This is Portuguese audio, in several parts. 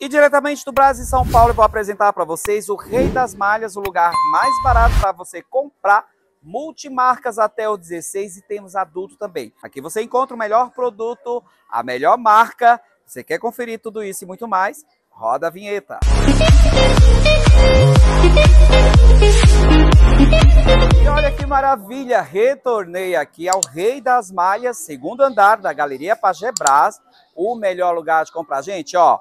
E diretamente do Brasil e São Paulo, eu vou apresentar para vocês o Rei das Malhas, o lugar mais barato para você comprar multimarcas até o 16 e temos adulto também. Aqui você encontra o melhor produto, a melhor marca. Você quer conferir tudo isso e muito mais? Roda a vinheta. E olha que maravilha, retornei aqui ao Rei das Malhas, segundo andar da Galeria Pajé Brás, o melhor lugar de comprar. Gente, ó,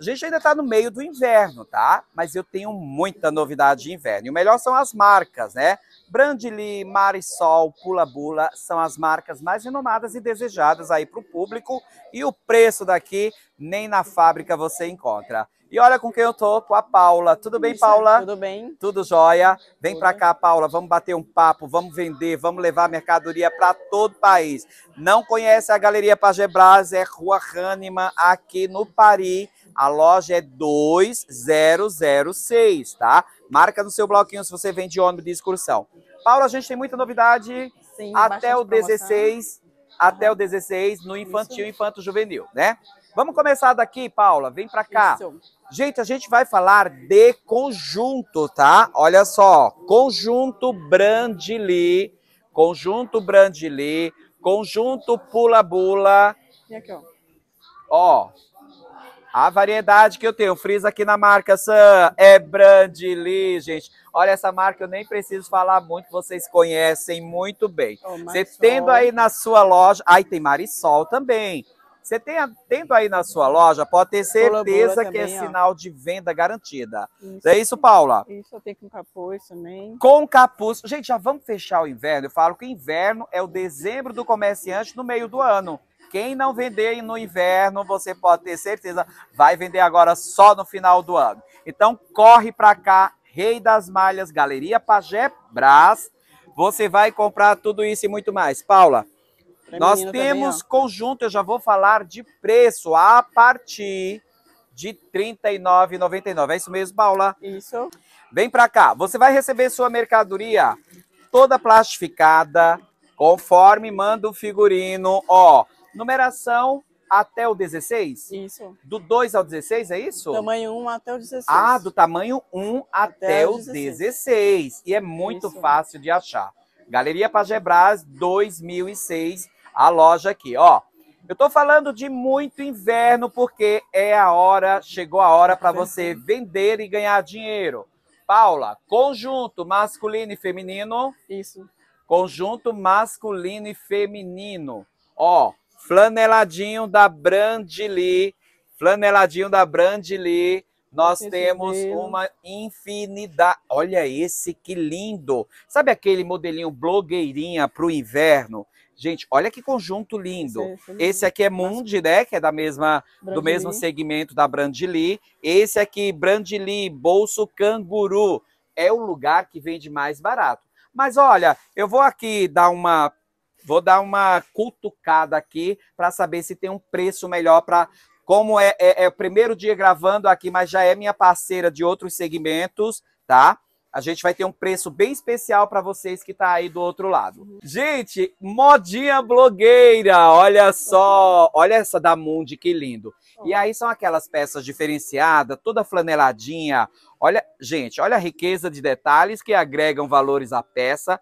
a gente ainda está no meio do inverno, tá? Mas eu tenho muita novidade de inverno. E o melhor são as marcas, né? Brandly, Marisol, Pula Bula são as marcas mais renomadas e desejadas aí para o público. E o preço daqui nem na fábrica você encontra. E olha com quem eu tô, com a Paula. Tudo bem, Isso, Paula? Tudo bem. Tudo jóia? Vem para cá, Paula, vamos bater um papo, vamos vender, vamos levar mercadoria para todo o país. Não conhece a Galeria Pagebras, é Rua Hahnemann, aqui no Paris. A loja é 2006, tá? Marca no seu bloquinho se você vende ônibus de excursão. Paula, a gente tem muita novidade Sim, até o 16, até o 16 no infantil e infanto juvenil, né? Vamos começar daqui, Paula, vem para cá. Isso. Gente, a gente vai falar de conjunto, tá? Olha só, conjunto Brandili, conjunto Brandili, conjunto Pula Bula. E aqui, ó. Ó, a variedade que eu tenho, frisa aqui na marca Sam, é Brandili, gente. Olha, essa marca eu nem preciso falar muito, vocês conhecem muito bem. Oh, Você tendo aí na sua loja... Aí tem Marisol também. Você tem, tendo aí na sua loja, pode ter certeza que é ó. sinal de venda garantida. Isso. É isso, Paula? Isso, eu tenho com capuz também. Com capuz. Gente, já vamos fechar o inverno. Eu falo que inverno é o dezembro do comerciante no meio do ano. Quem não vender no inverno, você pode ter certeza, vai vender agora só no final do ano. Então corre para cá, Rei das Malhas, Galeria Pajé Brás. Você vai comprar tudo isso e muito mais. Paula, nós temos também, conjunto, eu já vou falar de preço a partir de R$ 39,99. É isso mesmo, Paula? Isso. Vem para cá. Você vai receber sua mercadoria toda plastificada, conforme manda o figurino, ó. Numeração até o 16? Isso. Do 2 ao 16, é isso? Tamanho 1 até o 16. Ah, do tamanho 1 até, até o 16. 16. E é muito isso. fácil de achar. Galeria Pagebras 2006, a loja aqui, ó. Eu tô falando de muito inverno porque é a hora, chegou a hora para você vender e ganhar dinheiro. Paula, conjunto masculino e feminino? Isso. Conjunto masculino e feminino. Ó, Flaneladinho da Lee, Flaneladinho da Lee. Nós temos uma infinidade. Olha esse que lindo. Sabe aquele modelinho blogueirinha para o inverno? Gente, olha que conjunto lindo. Esse, é esse aqui é Mundi, né? Que é da mesma, do mesmo segmento da Lee. Esse aqui, Lee, bolso canguru. É o lugar que vende mais barato. Mas olha, eu vou aqui dar uma Vou dar uma cutucada aqui para saber se tem um preço melhor para. Como é, é, é o primeiro dia gravando aqui, mas já é minha parceira de outros segmentos, tá? A gente vai ter um preço bem especial para vocês que tá aí do outro lado. Gente, modinha blogueira, olha só, olha essa da Mundi, que lindo. E aí são aquelas peças diferenciadas, toda flaneladinha. Olha, gente, olha a riqueza de detalhes que agregam valores à peça.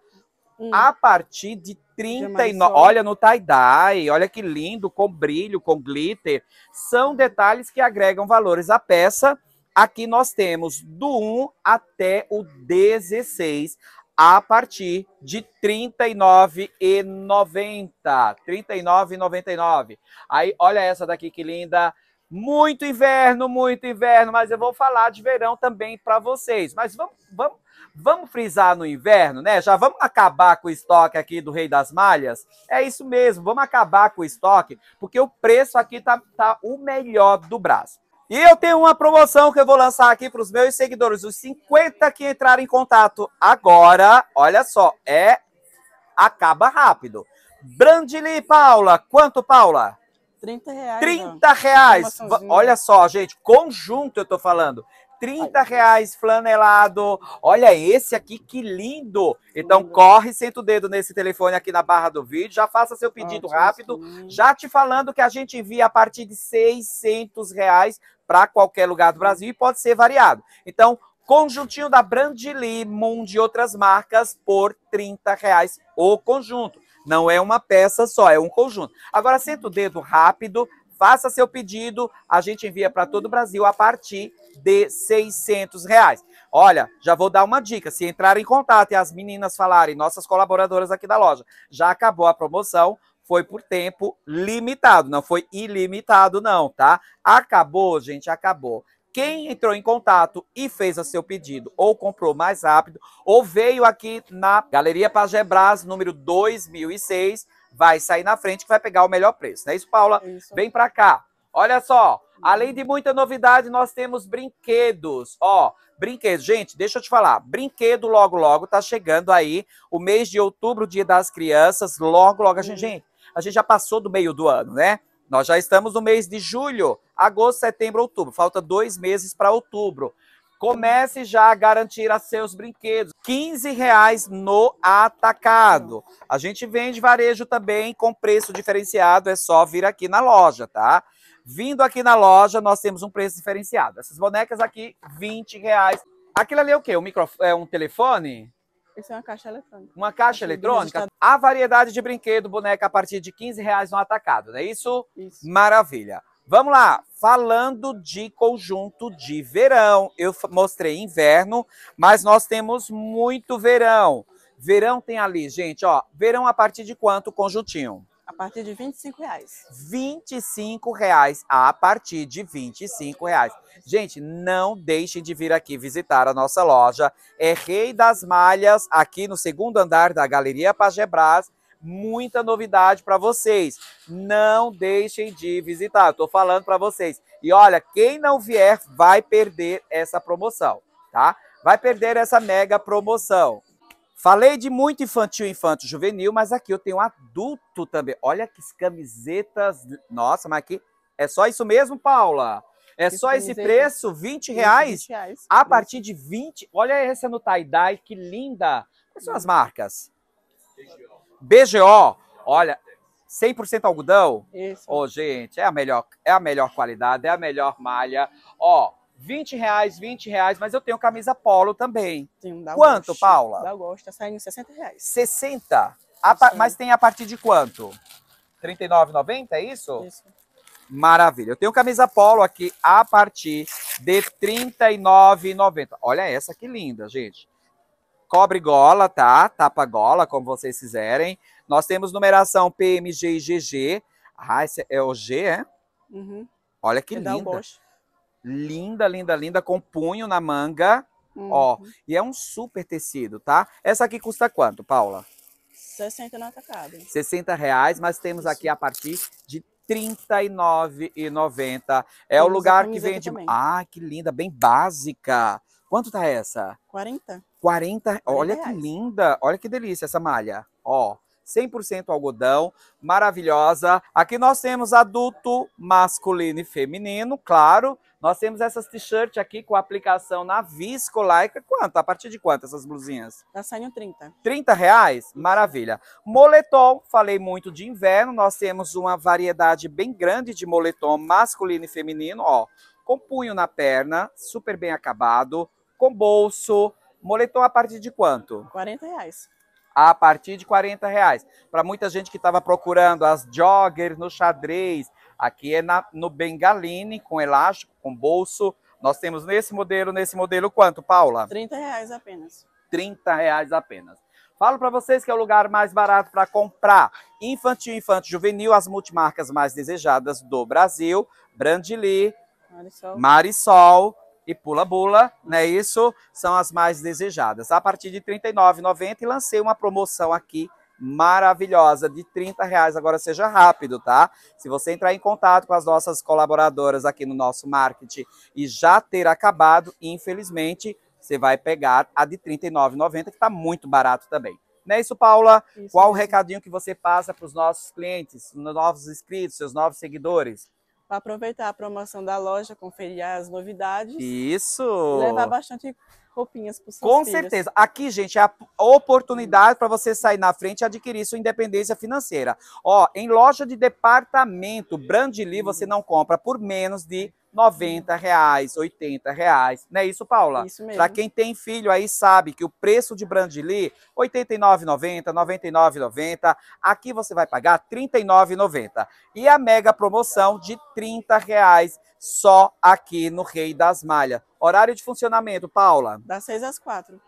Hum. A partir de 39. Olha no tie-dye, olha que lindo, com brilho, com glitter. São detalhes que agregam valores à peça. Aqui nós temos do 1 até o 16, a partir de R$ 39,90. R$ 39,99. Aí, olha essa daqui que linda. Muito inverno, muito inverno, mas eu vou falar de verão também para vocês. Mas vamos, vamos Vamos frisar no inverno, né? Já vamos acabar com o estoque aqui do Rei das Malhas? É isso mesmo, vamos acabar com o estoque, porque o preço aqui tá, tá o melhor do braço. E eu tenho uma promoção que eu vou lançar aqui para os meus seguidores, os 50 que entraram em contato agora. Olha só, é acaba rápido. Brandili Paula, quanto Paula? 30 reais. 30 né? reais. Olha só, gente, conjunto eu tô falando. 30 reais flanelado. Olha esse aqui, que lindo. Então corre, senta o dedo nesse telefone aqui na barra do vídeo, já faça seu pedido rápido. Já te falando que a gente envia a partir de 600 reais para qualquer lugar do Brasil e pode ser variado. Então, conjuntinho da Brandili, Mundo de outras marcas por 30 reais o conjunto. Não é uma peça só, é um conjunto. Agora, senta o dedo rápido, Faça seu pedido, a gente envia para todo o Brasil a partir de 600 reais. Olha, já vou dar uma dica. Se entrar em contato e as meninas falarem, nossas colaboradoras aqui da loja, já acabou a promoção, foi por tempo limitado, não foi ilimitado não, tá? Acabou, gente, acabou. Quem entrou em contato e fez o seu pedido, ou comprou mais rápido, ou veio aqui na Galeria Pajé Brás, número 2006, vai sair na frente, que vai pegar o melhor preço. Não é isso, Paula? Isso. Vem para cá. Olha só, além de muita novidade, nós temos brinquedos. Ó, brinquedos. Gente, deixa eu te falar. Brinquedo logo, logo tá chegando aí. O mês de outubro, dia das crianças. Logo, logo. A gente, uhum. gente, a gente já passou do meio do ano, né? Nós já estamos no mês de julho, agosto, setembro, outubro. Falta dois meses para outubro. Comece já a garantir a seus brinquedos. 15 reais no atacado. A gente vende varejo também com preço diferenciado, é só vir aqui na loja, tá? Vindo aqui na loja, nós temos um preço diferenciado. Essas bonecas aqui, 20 reais. Aquilo ali é o quê? Um, micro... é um telefone? Isso é uma caixa eletrônica. Uma caixa eletrônica? A variedade de brinquedo, boneca, a partir de 15 reais no atacado, não é isso? Isso. Maravilha. Vamos lá, falando de conjunto de verão. Eu mostrei inverno, mas nós temos muito verão. Verão tem ali, gente, ó. Verão a partir de quanto, conjuntinho? A partir de 25 reais. 25 reais. A partir de 25 reais. Gente, não deixem de vir aqui visitar a nossa loja. É Rei das Malhas, aqui no segundo andar da Galeria Pagebras muita novidade para vocês. Não deixem de visitar, estou falando para vocês. E olha, quem não vier vai perder essa promoção, tá? Vai perder essa mega promoção. Falei de muito infantil, infanto, juvenil, mas aqui eu tenho adulto também. Olha que camisetas. Nossa, mas aqui é só isso mesmo, Paula? É só esse preço, 20 reais? 20 reais. A partir de 20. Olha essa no tie-dye, que linda. Quais são as marcas? Região. BGO, olha, 100% algodão. Isso. Ô, oh, gente, é a melhor, é a melhor qualidade, é a melhor malha. Ó, oh, 20 reais, 20 reais, mas eu tenho camisa polo também. Sim, dá quanto, gosto, Paula? Dá gosto, tá saindo 60 reais. 60? Pa... Mas tem a partir de quanto? 39,90, é isso? Isso. Maravilha. Eu tenho camisa polo aqui a partir de R$39,90. Olha essa que linda, gente cobre gola, tá? Tapa gola, como vocês quiserem. Nós temos numeração PMG e GG. Ah, esse é o G, é? Uhum. Olha que é linda. Um linda, linda, linda, com punho na manga. Uhum. Ó, e é um super tecido, tá? Essa aqui custa quanto, Paula? 60 no atacado. 60 reais, mas temos Isso. aqui a partir de R$ 39,90. É o lugar que vende. Ah, que linda, bem básica. Quanto tá essa? 40. 40. olha reais. que linda. Olha que delícia essa malha. Ó, 100% algodão, maravilhosa. Aqui nós temos adulto, masculino e feminino, claro. Nós temos essas t-shirts aqui com aplicação na viscolaica. Quanto? A partir de quanto essas blusinhas? Tá saindo 30. 30 reais? Maravilha. Moletom, falei muito de inverno. Nós temos uma variedade bem grande de moletom masculino e feminino, ó. Com punho na perna, super bem acabado com bolso. Moletom a partir de quanto? 40 reais. A partir de 40 reais. Para muita gente que estava procurando as joggers no xadrez, aqui é na, no Bengaline, com elástico, com bolso. Nós temos nesse modelo, nesse modelo quanto, Paula? 30 reais apenas. 30 reais apenas. Falo para vocês que é o lugar mais barato para comprar infantil, infantil, juvenil, as multimarcas mais desejadas do Brasil. Brandili, Marisol, Marisol e Pula Bula, né? Isso são as mais desejadas. A partir de R$ 39,90 lancei uma promoção aqui maravilhosa de 30 reais. Agora seja rápido, tá? Se você entrar em contato com as nossas colaboradoras aqui no nosso marketing e já ter acabado, infelizmente, você vai pegar a de 39,90 que está muito barato também. Não é isso, Paula? Isso Qual o recadinho que você passa para os nossos clientes, novos inscritos, seus novos seguidores? para aproveitar a promoção da loja, conferir as novidades. Isso! Levar bastante roupinhas para Com filhos. certeza. Aqui, gente, é a oportunidade para você sair na frente e adquirir sua independência financeira. Ó, em loja de departamento, Brandly, você não compra por menos de 90 reais, 80 reais. Não é isso, Paula? Isso mesmo. Pra quem tem filho aí sabe que o preço de Brandili, R$ 89,90, R$ 99,90. Aqui você vai pagar R$ 39,90. E a mega promoção de R$ reais só aqui no Rei das Malhas. Horário de funcionamento, Paula? Das 6 às 4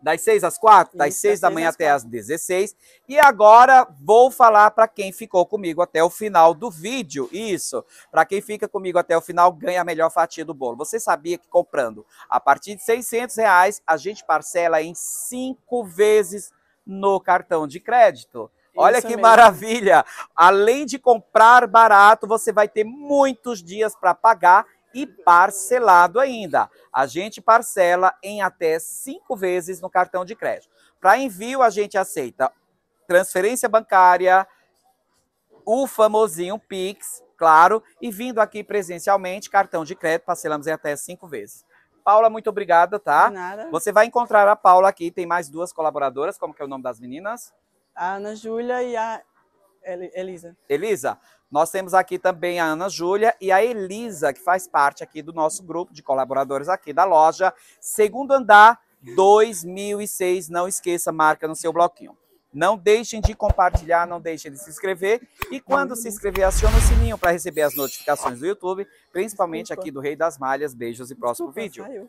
das 6 às 4, das seis 6 da manhã às até às 16. E agora vou falar para quem ficou comigo até o final do vídeo. Isso, para quem fica comigo até o final, ganha a melhor fatia do bolo. Você sabia que comprando a partir de 600 reais, a gente parcela em 5 vezes no cartão de crédito? Olha Isso que mesmo. maravilha! Além de comprar barato, você vai ter muitos dias para pagar e parcelado ainda. A gente parcela em até cinco vezes no cartão de crédito. Para envio, a gente aceita transferência bancária, o famosinho Pix, claro, e vindo aqui presencialmente, cartão de crédito, parcelamos em até cinco vezes. Paula, muito obrigada, tá? De nada. Você vai encontrar a Paula aqui, tem mais duas colaboradoras, como que é o nome das meninas? A Ana Júlia e a Elisa. Elisa. Nós temos aqui também a Ana Júlia e a Elisa, que faz parte aqui do nosso grupo de colaboradores aqui da loja. Segundo andar, 2006. Não esqueça, marca no seu bloquinho. Não deixem de compartilhar, não deixem de se inscrever. E quando se inscrever, acione o sininho para receber as notificações do YouTube, principalmente aqui do Rei das Malhas. Beijos e próximo vídeo.